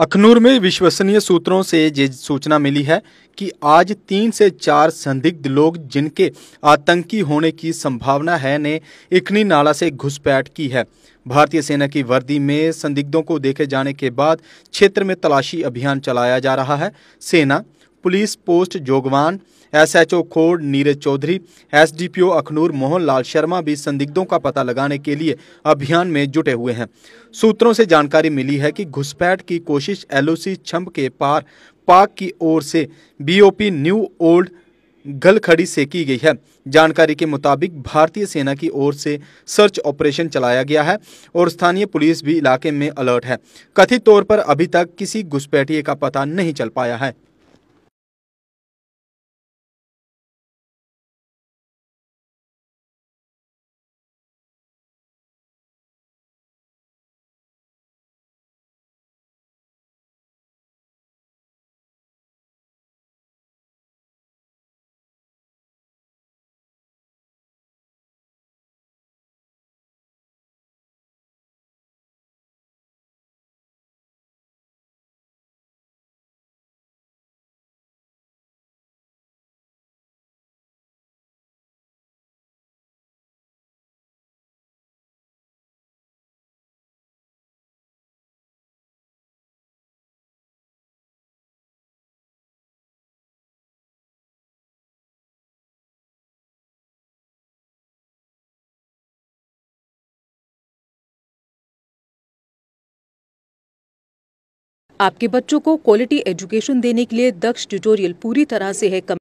अखनूर में विश्वसनीय सूत्रों से ये सूचना मिली है कि आज तीन से चार संदिग्ध लोग जिनके आतंकी होने की संभावना है ने इकनी नाला से घुसपैठ की है भारतीय सेना की वर्दी में संदिग्धों को देखे जाने के बाद क्षेत्र में तलाशी अभियान चलाया जा रहा है सेना police post Jogwan SHO Khour Neeraj Chaudhary SDPO Akhnoor Mohan Lal Sharma भी संदिग्धों का पता लगाने के लिए अभियान में जुटे हुए हैं सूत्रों से जानकारी मिली है कि घुसपैठ की कोशिश एलओसी छंब के पार पाक की ओर से बीओपी न्यू ओल्ड गलखड़ी से की गई है जानकारी के मुताबिक भारतीय सेना की ओर से सर्च ऑपरेशन चलाया गया है और स्थानीय पुलिस भी इलाके में अलर्ट है कथित तौर पर अभी तक किसी घुसपैठिए का पता नहीं चल पाया है आपके बच्चों को क्वालिटी एजुकेशन देने के लिए दक्ष ट्यूटोरियल पूरी तरह से है कम